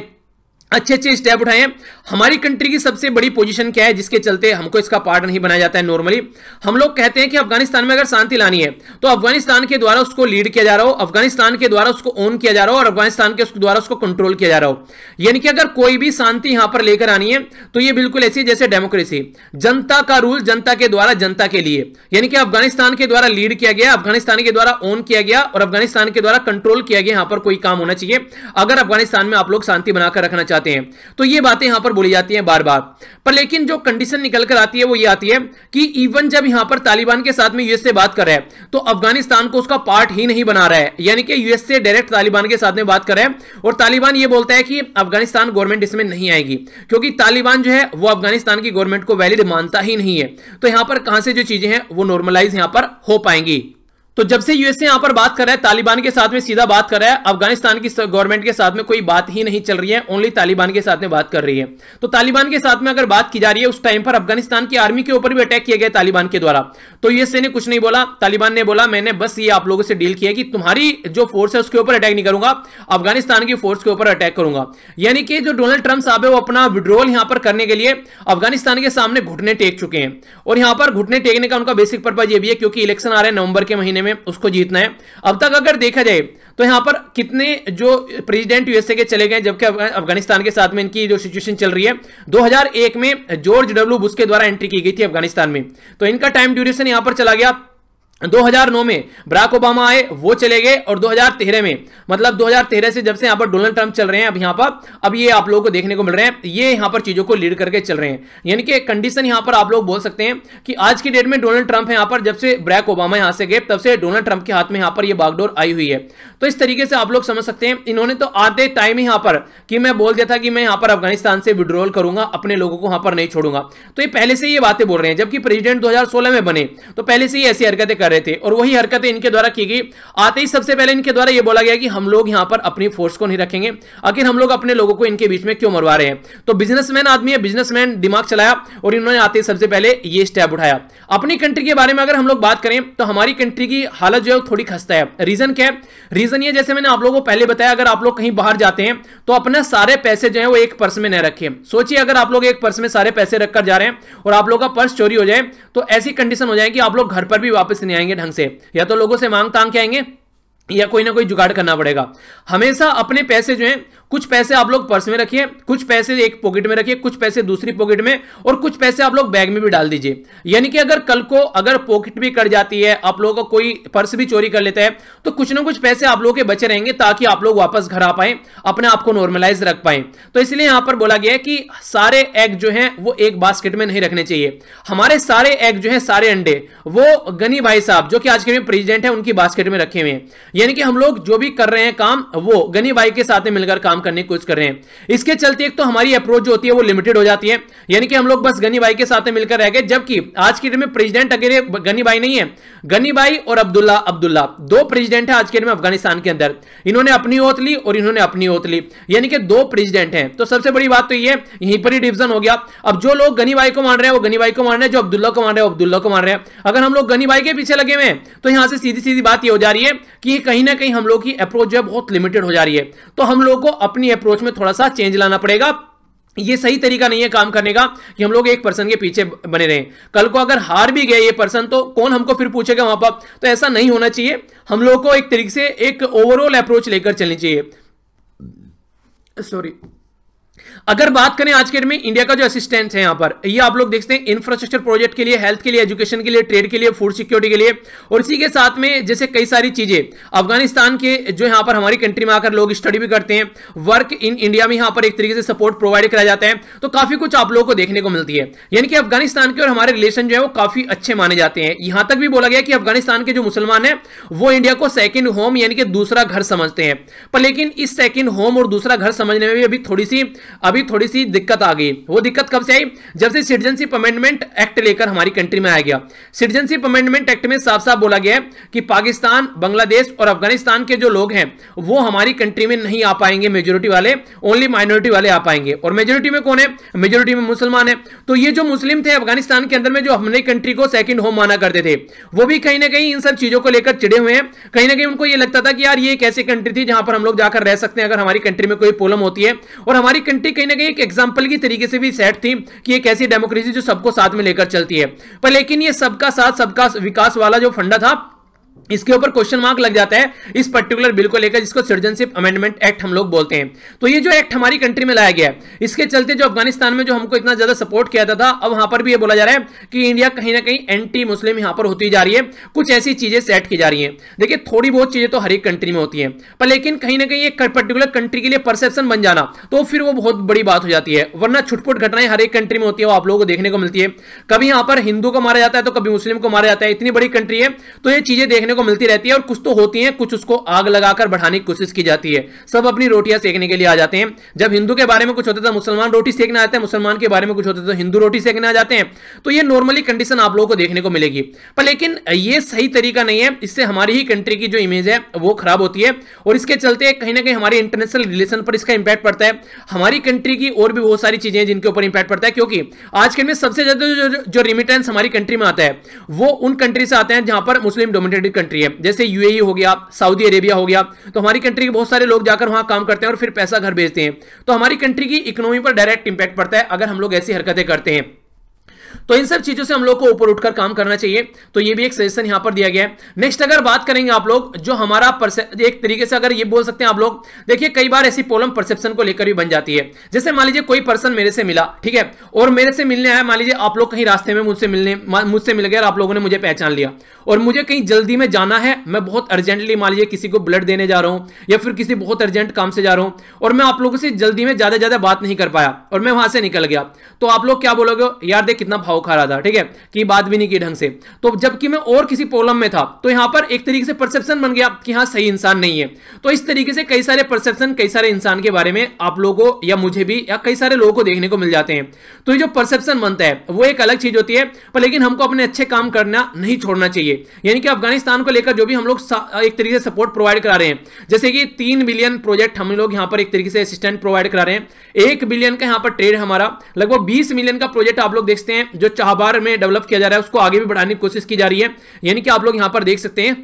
अच्छे अच्छे स्टेप उठाए हमारी कंट्री की सबसे बड़ी पोजीशन क्या है जिसके चलते हमको इसका पार्ट नहीं बनाया जाता है नॉर्मली हम लोग कहते हैं कि अफगानिस्तान में अगर शांति लानी है तो अफगानिस्तान के द्वारा उसको लीड किया जा रहा हो अफगानिस्तान के द्वारा उसको ओन किया जा रहा हो और अफगानिस्तान के द्वारा उसको कंट्रोल किया जा रहा हो यानी कि अगर कोई भी शांति यहां पर लेकर आनी है तो ये बिल्कुल ऐसी जैसे डेमोक्रेसी जनता का रूल जनता के द्वारा जनता के लिए यानी कि अफगानिस्तान के द्वारा लीड किया गया अफगानिस्तान के द्वारा ओन किया गया और अफगानिस्तान के द्वारा कंट्रोल किया गया यहां पर कोई काम होना चाहिए अगर अफगानिस्तान में आप लोग शांति बनाकर रखना चाहिए जाते हैं तो ये बातें यहां पर बोली जाती हैं बार बार पर लेकिन जो कंडीशन निकल कर आती है वो ये आती है कि इवन जब यहां पर तालिबान के साथ में यूएसए बात कर रहा है तो अफगानिस्तान को उसका पार्ट ही नहीं बना रहा है यानी कि यूएसए डायरेक्ट तालिबान के साथ में बात कर रहा है और तालिबान ये बोलता है कि अफगानिस्तान गवर्नमेंट इसमें नहीं आएगी क्योंकि तालिबान जो है वो अफगानिस्तान की गवर्नमेंट को वैलिड मानता ही नहीं है तो यहां पर कहां से जो चीजें हैं वो नॉर्मलाइज यहां पर हो पाएंगी तो जब से यूएसए यहां पर बात कर रहा है तालिबान के साथ में सीधा बात कर रहा है अफगानिस्तान की गवर्नमेंट के साथ में कोई बात ही नहीं चल रही है ओनली तालिबान के साथ में बात कर रही है तो तालिबान के साथ में अगर बात की जा रही है उस टाइम पर अफगानिस्तान की आर्मी के ऊपर भी अटैक किया गया तालिबान के द्वारा तो यूएसए ने कुछ नहीं बोला तालिबान ने बोला मैंने बस ये आप लोगों से डील किया कि तुम्हारी जो फोर्स है उसके ऊपर अटैक नहीं करूंगा अफगानिस्तान की फोर्स के ऊपर अटैक करूंगा यानी कि जो डोनाल्ड ट्रंप साहब है वो अपना विड्रोल यहां पर करने के लिए अफगानिस्तान के सामने घुटने टेक चुके हैं और यहां पर घुटने टेकने का उनका बेसिक पर्पज ये भी है क्योंकि इलेक्शन आ रहे हैं नवंबर के महीने में में उसको जीतना है अब तक अगर देखा जाए तो यहां पर कितने जो प्रेसिडेंट यूएसए के चले गए जबकि अफगानिस्तान के साथ में इनकी जो सिचुएशन चल रही है 2001 में जॉर्ज डब्ल्यू बुश के द्वारा एंट्री की गई थी अफगानिस्तान में तो इनका टाइम ड्यूरेशन यहां पर चला गया 2009 में बराक ओबामा आए वो चले गए और 2013 में मतलब 2013 से जब से यहाँ पर डोनाल्ड ट्रंप चल रहे हैं अब यहाँ पर अब ये आप लोगों को देखने को मिल रहे हैं ये यहाँ पर चीज़ों को लीड करके चल रहे हैं यानी कि कंडीशन यहाँ पर आप लोग बोल सकते हैं कि आज की डेट में डोनाल्ड ट्रंप है यहाँ पर जब से ब्रैक ओबामा यहाँ से गए तब से डोनाल्ड ट्रंप के हाथ में यहाँ पर यह बागडोर आई हुई है तो इस तरीके से आप लोग समझ सकते हैं इन्होंने तो आते टाइम ही यहाँ पर कि मैं बोल दिया था कि मैं यहाँ पर अफगानिस्तान से विड्रॉल करूंगा अपने लोगों को यहाँ पर नहीं छोड़ूंगा तो ये पहले से ये बातें बोल रहे हैं जबकि प्रेसिडेंट दो में बने तो पहले से ही ऐसी हरकतें कर कर रहे थे और वही हरकतें इनके द्वारा की गई आते ही सबसे पहले इनके द्वारा यह बोला गया कि हम लोग यहां पर अपनी फोर्स को नहीं रखेंगे आखिर हम लोग अपने लोगों को इनके बीच में क्यों मरवा रहे हैं तो बिजनेसमैन आदमी है बिजनेसमैन दिमाग चलाया और इन्होंने आते ही सबसे पहले ये स्टेप उठाया अपनी कंट्री के बारे में अगर हम लोग बात करें तो हमारी कंट्री की हालत जो है थोड़ी खस्ता है रीजन क्या है रीजन ये जैसे मैंने आप लोगों को पहले बताया अगर आप लोग कहीं बाहर जाते हैं तो अपना सारे पैसे जो है वो एक पर्स में न रखे सोचिए अगर आप लोग एक पर्स में सारे पैसे रखकर जा रहे हैं और आप लोग का पर्स चोरी हो जाए तो ऐसी कंडीशन हो जाए कि आप लोग घर पर भी वापस नहीं आएंगे ढंग से या तो लोगों से मांग तांग के आएंगे या कोई ना कोई जुगाड़ करना पड़ेगा हमेशा अपने पैसे जो हैं कुछ पैसे आप लोग पर्स में रखिए कुछ पैसे एक पॉकेट में रखिए कुछ पैसे दूसरी पॉकेट में और कुछ पैसे आप लोग बैग में भी डाल दीजिए यानी कि अगर कल को अगर पॉकेट भी कट जाती है आप लोगों का को कोई पर्स भी चोरी कर लेता है तो कुछ ना कुछ पैसे आप लोगों के बचे रहेंगे ताकि आप लोग वापस घर आ पाए अपने आप को नॉर्मलाइज रख पाए तो इसलिए यहां पर बोला गया है कि सारे एग जो है वो एक बास्केट में नहीं रखने चाहिए हमारे सारे एग जो है सारे अंडे वो गनी भाई साहब जो कि आज के प्रेसिडेंट है उनकी बास्केट में रखे हुए हैं यानी कि हम लोग जो भी कर रहे हैं काम वो गनी भाई के साथ मिलकर काम काम करने की कोशिश कर रहे हैं इसके चलते एक तो हमारी अप्रोच जो होती है वो लिमिटेड हो जाती है यानी कि हम लोग बस गनी भाई के साथ मिलकर रह गए जबकि आज की डेट में प्रेजिडेंट अगर गनी भाई नहीं है गनी भाई और अब्दुल्ला अब्दुल्ला दो प्रेजिडेंट है आज के डेट में अफगानिस्तान के अंदर इन्होंने अपनी ओत ली और इन्होंने अपनी ओत ली यानी कि दो प्रेजिडेंट हैं तो सबसे बड़ी बात तो ये यहीं पर ही डिविजन हो गया अब जो लोग गनी भाई को मान रहे हैं वो गनी भाई को मान रहे हैं जो अब्दुल्ला को मान रहे हैं अब्दुल्ला को मान रहे हैं अगर हम लोग गनी भाई के पीछे लगे हुए हैं तो यहां से सीधी सीधी बात यह हो जा रही है कि कहीं ना कहीं हम लोग की अप्रोच जो है बहुत लिमिटेड हो जा रही है तो हम लोग को अपनी अप्रोच में थोड़ा सा चेंज लाना पड़ेगा ये सही तरीका नहीं है काम करने का कि हम लोग एक पर्सन के पीछे बने रहें कल को अगर हार भी गए ये पर्सन तो कौन हमको फिर पूछेगा वहां पर तो ऐसा नहीं होना चाहिए हम लोग को एक तरीके से एक ओवरऑल अप्रोच लेकर चलनी चाहिए सॉरी अगर बात करें आज के डेट में इंडिया का जो असिस्टेंट है यहां पर ये आप लोग देखते हैं इंफ्रास्ट्रक्चर प्रोजेक्ट के लिए हेल्थ के लिए एजुकेशन के लिए ट्रेड के लिए फूड सिक्योरिटी के लिए और इसी के साथ में जैसे कई सारी चीजें अफगानिस्तान के जो यहां पर हमारी कंट्री में आकर लोग स्टडी भी करते हैं वर्क इन इंडिया में यहां पर एक तरीके से सपोर्ट प्रोवाइड कराया जाता है तो काफी कुछ आप लोगों को देखने को मिलती है यानी कि अफगानिस्तान के और हमारे रिलेशन जो है वो काफी अच्छे माने जाते हैं यहां तक भी बोला गया कि अफगानिस्तान के जो मुसलमान है वो इंडिया को सेकेंड होम यानी कि दूसरा घर समझते हैं पर लेकिन इस सेकेंड होम और दूसरा घर समझने में भी अभी थोड़ी सी अभी थोड़ी सी दिक्कत आ गई वो दिक्कत कब से आई जब से सिटीजनशिप अमेंडमेंट एक्ट लेकर हमारी कंट्री में आया गया सिटीजनशिप अमेंडमेंट एक्ट में साफ साफ बोला गया है कि पाकिस्तान बांग्लादेश और अफगानिस्तान के जो लोग हैं वो हमारी कंट्री में नहीं आ पाएंगे मेजोरिटी वाले ओनली माइनॉरिटी वाले आ पाएंगे और मेजोरिटी में कौन है मेजोरिटी में मुसलमान है तो ये जो मुस्लिम थे अफगानिस्तान के अंदर में जो हमने कंट्री को सेकेंड होम माना करते थे वो भी कहीं ना कहीं इन सब चीजों को लेकर चिड़े हुए हैं कहीं ना कहीं उनको ये लगता था कि यार ये एक ऐसी कंट्री थी जहां पर हम लोग जाकर रह सकते हैं अगर हमारी कंट्री में कोई प्रॉब्लम होती है और हमारी कंट्री इनके कहीं ना कहीं एक एग्जाम्पल की तरीके से भी सेट थी कि एक ऐसी डेमोक्रेसी जो सबको साथ में लेकर चलती है पर लेकिन ये सबका साथ सबका विकास वाला जो फंडा था इसके ऊपर क्वेश्चन मार्क लग जाता है इस पर्टिकुलर बिल को लेकर जिसको सिटीजनशिप अमेंडमेंट एक्ट हम लोग बोलते हैं तो ये जो एक्ट हमारी कंट्री में लाया गया है इसके चलते जो अफगानिस्तान में जो हमको इतना ज्यादा सपोर्ट किया जाता था अब वहां पर भी ये बोला जा रहा है कि इंडिया कहीं ना कहीं एंटी मुस्लिम यहां पर होती जा रही है कुछ ऐसी चीजें सेट की जा रही है देखिए थोड़ी बहुत चीजें तो हर एक कंट्री में होती है पर लेकिन कहीं ना कहीं एक पर्टिकुलर कंट्री के लिए परसेप्शन बन जाना तो फिर वो बहुत बड़ी बात हो जाती है वरना छुटपुट घटनाएं हर एक कंट्री में होती है वो आप लोगों को देखने को मिलती है कभी यहां पर हिंदू को मारा जाता है तो कभी मुस्लिम को मारा जाता है इतनी बड़ी कंट्री है तो ये चीजें देखने देखने को मिलती रहती है और कुछ तो होती है कुछ उसको आग लगाकर बढ़ाने की कोशिश की जाती है सब अपनी रोटियां सेकने के लिए आ जाते हैं जब हिंदू के बारे में कुछ होता है तो मुसलमान रोटी सेकने आते हैं मुसलमान के बारे में कुछ होता है तो हिंदू रोटी सेकने आ जाते हैं तो ये नॉर्मली कंडीशन आप लोगों को देखने को मिलेगी पर लेकिन ये सही तरीका नहीं है इससे हमारी ही कंट्री की जो इमेज है वो खराब होती है और इसके चलते कहीं ना कहीं हमारे इंटरनेशनल रिलेशन पर इसका इंपैक्ट पड़ता है हमारी कंट्री की और भी बहुत सारी चीजें जिनके ऊपर इंपैक्ट पड़ता है क्योंकि आज के में सबसे ज्यादा जो रिमिटेंस हमारी कंट्री में आता है वो उन कंट्री से आते हैं जहां पर मुस्लिम डोमिनेटेड अपनी कंट्री है जैसे यूएई e हो गया सऊदी अरेबिया हो गया तो हमारी कंट्री के बहुत सारे लोग जाकर वहां काम करते हैं और फिर पैसा घर भेजते हैं तो हमारी कंट्री की इकोनॉमी पर डायरेक्ट इंपैक्ट पड़ता है अगर हम लोग ऐसी हरकतें करते हैं तो इन सब चीजों से हम लोग को ऊपर उठकर काम करना चाहिए तो ये भी एक सजेशन यहां पर दिया गया है नेक्स्ट अगर बात करेंगे आप लोग जो हमारा एक तरीके से अगर ये बोल सकते हैं आप लोग देखिए कई बार ऐसी प्रॉब्लम परसेप्शन को लेकर भी बन जाती है जैसे मान लीजिए कोई पर्सन मेरे से मिला ठीक है और मेरे से मिलने आया मान लीजिए आप लोग कहीं रास्ते में मुझसे मिलने मुझसे मिल गया और आप लोगों ने मुझे पहचान लिया और मुझे कहीं जल्दी में जाना है मैं बहुत अर्जेंटली मान लीजिए किसी को ब्लड देने जा रहा हूं या फिर किसी बहुत अर्जेंट काम से जा रहा हूं और मैं आप लोगों से जल्दी में ज्यादा ज्यादा बात नहीं कर पाया और मैं वहां से निकल गया तो आप लोग क्या बोलोगे यार देख कितना भाव पाव खा रहा था ठीक है कि बात भी नहीं की ढंग से तो जबकि मैं और किसी प्रॉब्लम में था तो यहां पर एक तरीके से परसेप्शन बन गया कि हाँ सही इंसान नहीं है तो इस तरीके से कई सारे परसेप्शन कई सारे इंसान के बारे में आप लोगों या मुझे भी या कई सारे लोगों को देखने को मिल जाते हैं तो ये जो परसेप्शन बनता है वो एक अलग चीज होती है पर लेकिन हमको अपने अच्छे काम करना नहीं छोड़ना चाहिए यानी कि अफगानिस्तान को लेकर जो भी हम लोग एक तरीके से सपोर्ट प्रोवाइड करा रहे हैं जैसे कि तीन बिलियन प्रोजेक्ट हम लोग यहाँ पर एक तरीके से असिस्टेंट प्रोवाइड करा रहे हैं एक बिलियन का यहाँ पर ट्रेड हमारा लगभग बीस मिलियन का प्रोजेक्ट आप लोग देखते हैं जो चाहबार में डेवलप किया जा रहा है उसको आगे भी बढ़ाने की कोशिश की जा रही है यानी कि आप लोग यहाँ पर देख सकते हैं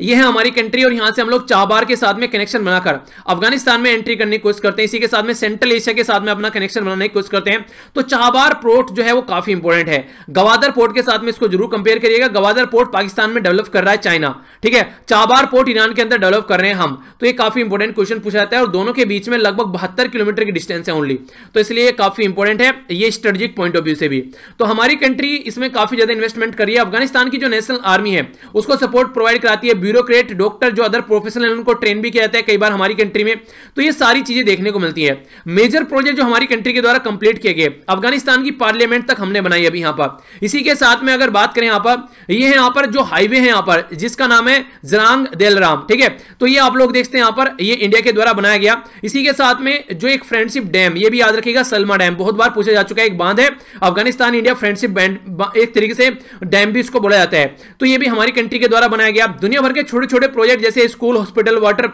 ये है हमारी कंट्री और यहां से हम लोग चाबार के साथ में कनेक्शन बनाकर अफगानिस्तान में एंट्री करने की कोशिश करते हैं इसी के साथ में सेंट्रल एशिया के साथ में अपना कनेक्शन बनाने की कोशिश करते हैं तो चाबार पोर्ट जो है वो काफी इंपॉर्टेंट है गवादर पोर्ट के साथ में इसको जरूर कंपेयर करिएगा गवादर पोर्ट पाकिस्तान में डेवलप कर रहा है चाइना ठीक है चाबार पोर्ट ईरान के अंदर डेवलप कर रहे हैं हम तो ये काफी इंपॉर्टेंट क्वेश्चन पूछा जाता है और दोनों के बीच में लगभग बहत्तर किलोमीटर की डिस्टेंस है ओनली तो इसलिए काफी इंपॉर्टेंट है ये स्ट्रेटेजिक पॉइंट ऑफ व्यू से भी तो हमारी कंट्री इसमें काफी ज्यादा इन्वेस्टमेंट करी है अफगानिस्तान की जो नेशनल आर्मी है उसको सपोर्ट प्रोवाइड कराती है ब्यूरोक्रेट डॉक्टर जो अदर प्रोफेशनल उनको ट्रेन भी किया जाता है कई बार हमारी कंट्री में तो ये सारी चीजें देखने को मिलती है मेजर प्रोजेक्ट जो हमारी कंट्री के द्वारा कंप्लीट किए गए अफगानिस्तान की पार्लियामेंट तक हमने बनाई अभी यहां पर इसी के साथ में अगर बात करें यहां पर ये है यहां पर जो हाईवे है यहां पर जिसका नाम है जरांग देलराम ठीक है तो ये आप लोग देखते हैं यहां पर ये इंडिया के द्वारा बनाया गया इसी के साथ में जो एक फ्रेंडशिप डैम ये भी याद रखिएगा सलमा डैम बहुत बार पूछा जा चुका है एक बांध है अफगानिस्तान इंडिया फ्रेंडशिप बैंड एक तरीके से डैम भी इसको बोला जाता है तो ये भी हमारी कंट्री के द्वारा बनाया गया दुनिया भर के छोटे छोटे प्रोजेक्ट जैसे स्कूल हॉस्पिटल वाटर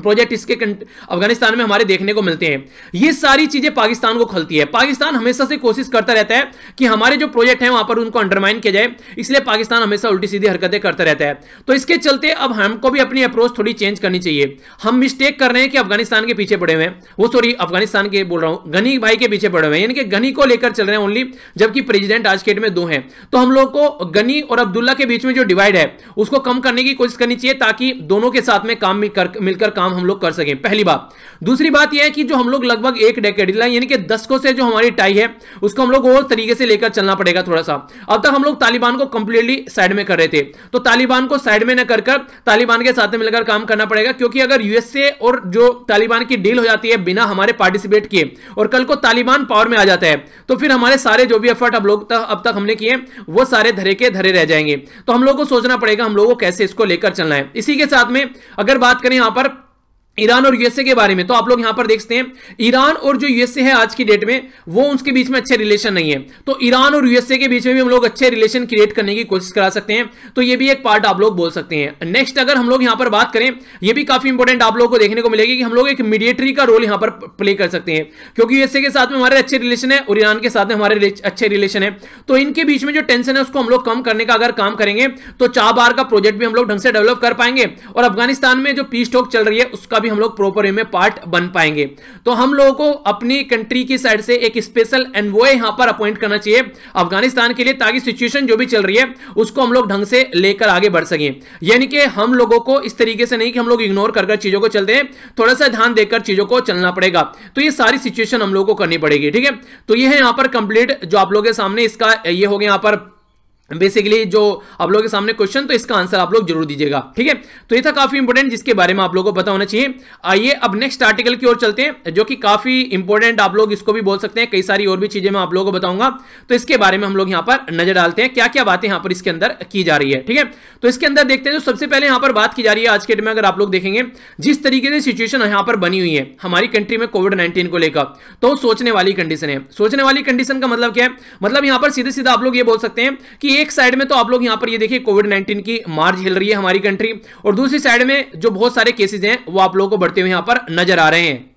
प्रोजेक्ट इसके अफगानिस्तान में हमारे देखने को मिलते हैं ये सारी चीजें पाकिस्तान को खलती है पाकिस्तान हमेशा से कोशिश करता रहता है कि हमारे जो प्रोजेक्ट हैं वहां पर उनको अंडरमाइन किया जाए इसलिए पाकिस्तान हमेशा उल्टी सीधी हरकतें करता रहता है तो इसके चलते अब हमको भी अपनी अप्रोच थोड़ी चेंज करनी चाहिए हम मिस्टेक कर रहे हैं कि अफगानिस्तान के पीछे पड़े हुए हैं वो सॉरी अफगानिस्तान के बोल रहा हूँ गनी भाई के पीछे पड़े हुए हैं यानी कि गनी को लेकर चल रहे हैं ओनली जबकि प्रेजिडेंट आज के डेट में दो हैं तो हम लोग को गनी और अब्दुल्ला के बीच में जो डिवाइड है उसको कम करने की कोशिश करनी चाहिए ताकि दोनों के साथ में काम मिलकर काम हम लोग कर सकें पहली बात दूसरी बात यह है कि जो हम लोग लगभग एक डेकेड यानी कि दशकों से जो हमारी टाई है उसको हम लोग और तरीके से लेकर चलना पड़ेगा थोड़ा सा अब तक हम लोग तालिबान को कंप्लीटली साइड में कर रहे थे तो तालिबान को साइड में न कर तालिबान के साथ मिलकर काम करना पड़ेगा क्योंकि अगर यूएसए और जो तालिबान की डील हो जाती है बिना हमारे पार्टिसिपेट किए और कल को तालिबान पावर में आ जाता है तो फिर हमारे सारे जो भी एफर्ट अब लोग अब तक हमने किए वो सारे धरे के धरे रह जाएंगे तो हम लोग को सोचना पड़ेगा हम लोग को कैसे इसको लेकर चलना है इसी के साथ में अगर बात करें यहां पर ईरान और यूएसए के बारे में तो आप लोग यहां पर देखते हैं ईरान और जो यूएसए है आज की डेट में वो उसके बीच में अच्छे रिलेशन नहीं है तो ईरान और यूएसए के बीच में भी हम लोग अच्छे रिलेशन क्रिएट करने की कोशिश करा सकते हैं तो ये भी एक पार्ट आप लोग बोल सकते हैं नेक्स्ट अगर हम लोग यहां पर बात करें यह भी काफी इंपॉर्टेंट आप लोग को देखने को मिलेगी कि हम लोग एक मीडिएटरी का रोल यहां पर प्ले कर सकते हैं क्योंकि यूएसए के साथ में हमारे अच्छे रिलेशन है और ईरान के साथ में हमारे अच्छे रिलेशन है तो इनके बीच में जो टेंशन है उसको हम लोग कम करने का अगर काम करेंगे तो चाबार का प्रोजेक्ट भी हम लोग ढंग से डेवलप कर पाएंगे और अफगानिस्तान में जो पीस टॉक चल रही है उसका भी हम लोग प्रॉपर वे में पार्ट बन पाएंगे तो हम लोगों को अपनी कंट्री की साइड से एक स्पेशल एनवॉय यहां पर अपॉइंट करना चाहिए अफगानिस्तान के लिए ताकि सिचुएशन जो भी चल रही है उसको हम लोग ढंग से लेकर आगे बढ़ सके यानी कि हम लोगों को इस तरीके से नहीं कि हम लोग इग्नोर कर कर चीजों को चलते हैं थोड़ा सा ध्यान देकर चीजों को चलना पड़ेगा तो ये सारी सिचुएशन हम लोग को करनी पड़ेगी ठीक है तो ये है यहां पर कंप्लीट जो आप लोगों के सामने इसका ये हो गया यहां पर बेसिकली जो आप लोगों के सामने क्वेश्चन तो इसका आंसर आप लोग जरूर दीजिएगा ठीक है तो ये था काफी इंपोर्टेंट जिसके बारे में आप लोगों को पता होना चाहिए आइए अब नेक्स्ट आर्टिकल की ओर चलते हैं जो कि काफी इंपोर्टेंट आप लोग इसको भी बोल सकते हैं कई सारी और भी चीजें मैं आप लोगों को बताऊंगा तो इसके बारे में हम लोग यहाँ पर नजर डालते हैं क्या क्या बातें यहाँ पर इसके अंदर की जा रही है ठीक है तो इसके अंदर देखते हैं जो सबसे पहले यहाँ पर बात की जा रही है आज के डेट में अगर आप लोग देखेंगे जिस तरीके से सिचुएशन यहाँ पर बनी हुई है हमारी कंट्री में कोविड नाइन्टीन को लेकर तो सोचने वाली कंडीशन है सोचने वाली कंडीशन का मतलब क्या है मतलब यहाँ पर सीधे सीधा आप लोग ये बोल सकते हैं कि एक साइड में तो आप लोग यहां पर ये देखिए कोविड 19 की मार हिल रही है हमारी कंट्री और दूसरी साइड में जो बहुत सारे केसेज हैं वो आप लोगों को बढ़ते हुए यहां पर नजर आ रहे हैं